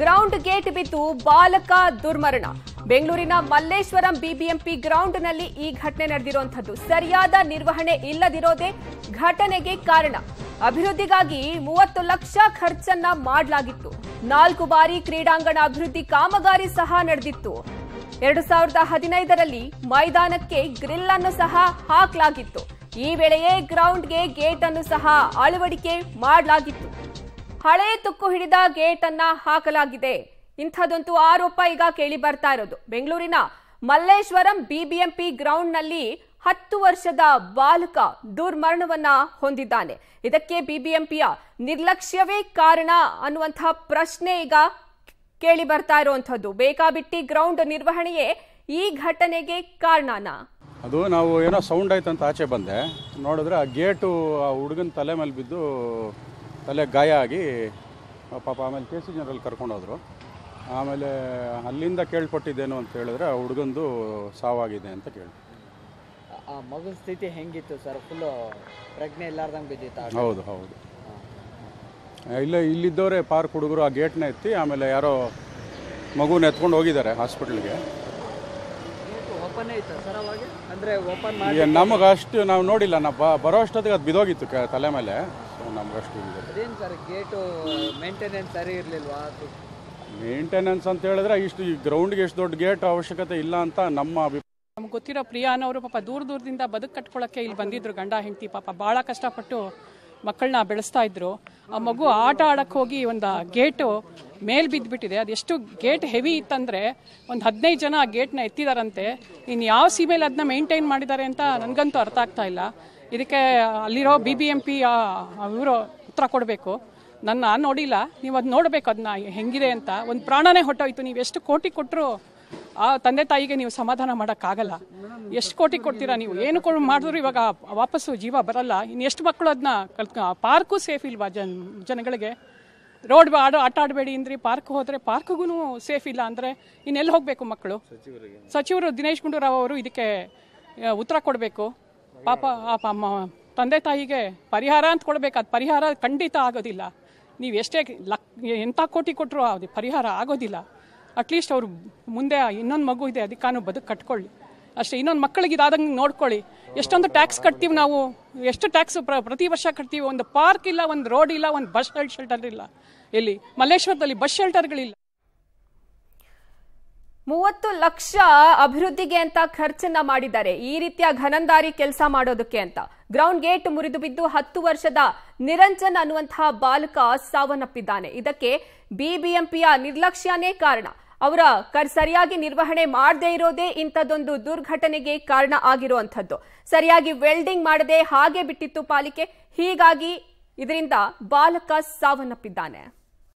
ground gate ಬಿದ್ದು ಬಾಲಕ ದುರ್ಮರಣ ಬೆಂಗಳೂರಿನ ಮಲ್ಲೇಶ್ವರಂ ಬಿಬಿಎಂಪಿ ಗ್ರೌಂಡ್ನಲ್ಲಿ ಈ ಘಟನೆ ನಡೆದಿರುವಂಥದ್ದು ಸರಿಯಾದ ನಿರ್ವಹಣೆ ಇಲ್ಲದಿರೋದೇ ಘಟನೆಗೆ ಕಾರಣ ಅಭಿವೃದ್ಧಿಗಾಗಿ ಮೂವತ್ತು ಲಕ್ಷ ಖರ್ಚನ್ನ ಮಾಡಲಾಗಿತ್ತು ನಾಲ್ಕು ಬಾರಿ ಕ್ರೀಡಾಂಗಣ ಅಭಿವೃದ್ಧಿ ಕಾಮಗಾರಿ ಸಹ ನಡೆದಿತ್ತು ಎರಡು ಸಾವಿರದ ಹದಿನೈದರಲ್ಲಿ ಮೈದಾನಕ್ಕೆ ಗ್ರಿಲ್ ಅನ್ನು ಸಹ ಹಾಕಲಾಗಿತ್ತು ಈ ವೇಳೆಯೇ ಗ್ರೌಂಡ್ಗೆ ಗೇಟ್ ಅನ್ನು ಸಹ ಅಳವಡಿಕೆ ಮಾಡಲಾಗಿತ್ತು ಹಳೆ ತುಕ್ಕು ಹಿಡಿದ ಗೇಟ್ ಅನ್ನ ಹಾಕಲಾಗಿದೆ ಇಂಥದ್ದೊಂದು ಆರೋಪ ಈಗ ಕೇಳಿ ಬರ್ತಾ ಇರೋದು ಬೆಂಗಳೂರಿನ ಮಲ್ಲೇಶ್ವರಂ ಬಿಬಿಎಂಪಿ ಗ್ರೌಂಡ್ ನಲ್ಲಿ ಹತ್ತು ವರ್ಷದ ಬಾಲಕ ದುರ್ಮರಣವನ್ನ ಹೊಂದಿದ್ದಾನೆ ಇದಕ್ಕೆ ಬಿಬಿಎಂಪಿಯ ನಿರ್ಲಕ್ಷ್ಯವೇ ಕಾರಣ ಅನ್ನುವಂತಹ ಪ್ರಶ್ನೆ ಈಗ ಕೇಳಿ ಬರ್ತಾ ಇರುವಂತಹದ್ದು ಬೇಕಾಬಿಟ್ಟಿ ಗ್ರೌಂಡ್ ನಿರ್ವಹಣೆಯೇ ಈ ಘಟನೆಗೆ ಕಾರಣನ ಅದು ನಾವು ಏನೋ ಸೌಂಡ್ ಆಯ್ತು ಅಂತ ಆಚೆ ಬಂದೆ ನೋಡಿದ್ರೆ ಆ ಗೇಟು ಆ ಹುಡುಗನ ತಲೆ ಮೇಲೆ ಬಿದ್ದು ತಲೆ ಗಾಯ ಆಗಿ ಪಾಪ ಆಮೇಲೆ ಕೆ ಸಿ ಜನರಲ್ಲಿ ಕರ್ಕೊಂಡೋದ್ರು ಆಮೇಲೆ ಅಲ್ಲಿಂದ ಕೇಳ್ಪಟ್ಟಿದ್ದೇನು ಅಂತ ಹೇಳಿದ್ರೆ ಹುಡುಗಂದು ಸಾವಾಗಿದೆ ಅಂತ ಕೇಳಿ ಆ ಸ್ಥಿತಿ ಹೆಂಗಿತ್ತು ಸರ್ ಫುಲ್ಲು ಪ್ರಜ್ಞೆ ಇಲ್ಲಾರ್ದಂಗೆ ಬಿದ್ದಿತ್ತು ಹೌದು ಹೌದು ಇಲ್ಲ ಇಲ್ಲಿದ್ದವರೇ ಪಾರ್ಕ್ ಹುಡುಗರು ಆ ಗೇಟ್ನ ಎತ್ತಿ ಆಮೇಲೆ ಯಾರೋ ಮಗುನ ಎತ್ಕೊಂಡು ಹೋಗಿದ್ದಾರೆ ಹಾಸ್ಪಿಟ್ಲಿಗೆ ನಮಗೆ ಅಷ್ಟು ನಾವು ನೋಡಿಲ್ಲ ನಾವು ಬರೋ ಅಷ್ಟೊತ್ತಿಗೆ ಅದು ಬಿದೋಗಿತ್ತು ತಲೆ ಮೇಲೆ ನಮ್ಮ ಅಷ್ಟು ಸರ್ ಗೇಟು ಮೇಂಟೆನೆನ್ಸ್ ಸರಿ ಇರಲಿಲ್ವಾ ಮೇಂಟೆನೆನ್ಸ್ ಅಂತ ಹೇಳಿದ್ರೆ ಇಷ್ಟು ಈ ಗ್ರೌಂಡ್ಗೆ ಎಷ್ಟು ದೊಡ್ಡ ಗೇಟ್ ಅವಶ್ಯಕತೆ ಇಲ್ಲ ಅಂತ ನಮ್ಮ ಅಭಿಪ್ರಾಯ ನಮ್ಗೆ ಗೊತ್ತಿರೋ ಪ್ರಿಯಾ ಅನ್ನೋರು ಪಾಪ ದೂರ ದೂರದಿಂದ ಬದುಕು ಕಟ್ಕೊಳ್ಳೋಕ್ಕೆ ಇಲ್ಲಿ ಬಂದಿದ್ರು ಗಂಡ ಹೆಂಡತಿ ಪಾಪ ಭಾಳ ಕಷ್ಟಪಟ್ಟು ಮಕ್ಕಳನ್ನ ಬೆಳೆಸ್ತಾ ಇದ್ರು ಆ ಮಗು ಆಟ ಆಡಕ್ಕೆ ಹೋಗಿ ಒಂದು ಗೇಟು ಮೇಲ್ ಬಿದ್ದುಬಿಟ್ಟಿದೆ ಅದು ಎಷ್ಟು ಗೇಟ್ ಹೆವಿ ಇತ್ತಂದರೆ ಒಂದು ಹದಿನೈದು ಜನ ಆ ಗೇಟ್ನ ಎತ್ತಿದಾರಂತೆ ಇನ್ನು ಯಾವ ಸೀಮೆಯಲ್ಲಿ ಅದನ್ನ ಮೇಂಟೈನ್ ಮಾಡಿದ್ದಾರೆ ಅಂತ ನನಗಂತೂ ಅರ್ಥ ಆಗ್ತಾ ಇಲ್ಲ ಇದಕ್ಕೆ ಅಲ್ಲಿರೋ ಬಿ ಬಿ ಎಂ ಪಿ ಇವರು ಉತ್ತರ ಕೊಡಬೇಕು ನನ್ನ ನಾನು ನೋಡಿಲ್ಲ ನೀವು ಅದು ನೋಡಬೇಕು ಅದನ್ನ ಹೆಂಗಿದೆ ಅಂತ ಒಂದು ಪ್ರಾಣನೇ ಹೊಟ್ಟೋಯ್ತು ನೀವು ಎಷ್ಟು ಕೋಟಿ ಕೊಟ್ಟರು ಆ ತಂದೆ ತಾಯಿಗೆ ನೀವು ಸಮಾಧಾನ ಮಾಡೋಕ್ಕಾಗಲ್ಲ ಎಷ್ಟು ಕೋಟಿ ಕೊಡ್ತೀರಾ ನೀವು ಏನು ಕೊಡು ಮಾಡಿದ್ರು ಇವಾಗ ವಾಪಸ್ಸು ಜೀವ ಬರಲ್ಲ ಇನ್ನು ಎಷ್ಟು ಮಕ್ಕಳು ಅದನ್ನ ಕಲ್ತ್ಕ ಪಾರ್ಕು ಸೇಫ್ ಇಲ್ವಾ ಜನ ಜನಗಳಿಗೆ ರೋಡ್ ಆಡೋ ಆಟ ಆಡಬೇಡಿ ಅಂದ್ರೆ ಪಾರ್ಕ್ ಹೋದ್ರೆ ಪಾರ್ಕ್ಗೂ ಸೇಫ್ ಇಲ್ಲ ಅಂದರೆ ಇನ್ನೆಲ್ಲಿ ಹೋಗಬೇಕು ಮಕ್ಕಳು ಸಚಿವರು ದಿನೇಶ್ ಗುಂಡೂರಾವ್ ಅವರು ಇದಕ್ಕೆ ಉತ್ತರ ಕೊಡಬೇಕು ಪಾಪ ತಂದೆ ತಾಯಿಗೆ ಪರಿಹಾರ ಅಂತ ಕೊಡಬೇಕಾದ ಪರಿಹಾರ ಖಂಡಿತ ಆಗೋದಿಲ್ಲ ನೀವು ಎಷ್ಟೇ ಲಕ್ ಎಂಥ ಕೋಟಿ ಕೊಟ್ಟರು ಅದು ಪರಿಹಾರ ಆಗೋದಿಲ್ಲ ಅಟ್ಲೀಸ್ಟ್ ಅವರು ಮುಂದೆ ಇನ್ನೊಂದು ಮಗು ಇದೆ ಅದಕ್ಕಾನು ಬದುಕು ಕಟ್ಕೊಳ್ಳಿ ಅಷ್ಟೇ ಇನ್ನೊಂದು ಮಕ್ಕಳಿಗೆ ಇದಾದಂಗೆ ನೋಡ್ಕೊಳ್ಳಿ ಎಷ್ಟೊಂದು ಟ್ಯಾಕ್ಸ್ ಕಟ್ತೀವಿ ನಾವು ಎಷ್ಟು ಟ್ಯಾಕ್ಸ್ ಪ್ರತಿ ವರ್ಷ ಕಟ್ತೀವಿ ಒಂದು ಪಾರ್ಕ್ ಇಲ್ಲ ಒಂದು ರೋಡ್ ಇಲ್ಲ ಒಂದು ಬಸ್ ಶೆಲ್ಟರ್ ಇಲ್ಲ ಎಲ್ಲಿ ಮಲ್ಲೇಶ್ವರದಲ್ಲಿ ಬಸ್ ಶೆಲ್ಟರ್ಗಳಿಲ್ಲ ಮೂವತ್ತು ಲಕ್ಷ ಅಭಿವೃದ್ಧಿಗೆ ಅಂತ ಖರ್ಚನ್ನ ಮಾಡಿದ್ದಾರೆ ಈ ರೀತಿಯ ಘನಂದಾರಿ ಕೆಲಸ ಮಾಡೋದಕ್ಕೆ ಅಂತ ಗ್ರೌಂಡ್ ಗೇಟ್ ಮುರಿದು ಬಿದ್ದು ಹತ್ತು ವರ್ಷದ ನಿರಂಜನ್ ಅನ್ನುವಂತಹ ಬಾಲಕ ಸಾವನ್ನಪ್ಪಿದ್ದಾನೆ ಇದಕ್ಕೆ ಬಿಬಿಎಂಪಿಯ ನಿರ್ಲಕ್ಷ್ಯನೇ ಕಾರಣ ಅವರ ಕರ್ ಸರಿಯಾಗಿ ನಿರ್ವಹಣೆ ಮಾಡದೇ ಇರೋದೇ ಇಂಥದ್ದೊಂದು ದುರ್ಘಟನೆಗೆ ಕಾರಣ ಆಗಿರುವಂಥದ್ದು ಸರಿಯಾಗಿ ವೆಲ್ಡಿಂಗ್ ಮಾಡದೆ ಹಾಗೆ ಬಿಟ್ಟಿತ್ತು ಪಾಲಿಕೆ ಹೀಗಾಗಿ ಇದರಿಂದ ಬಾಲಕ ಸಾವನ್ನಪ್ಪಿದ್ದಾನೆ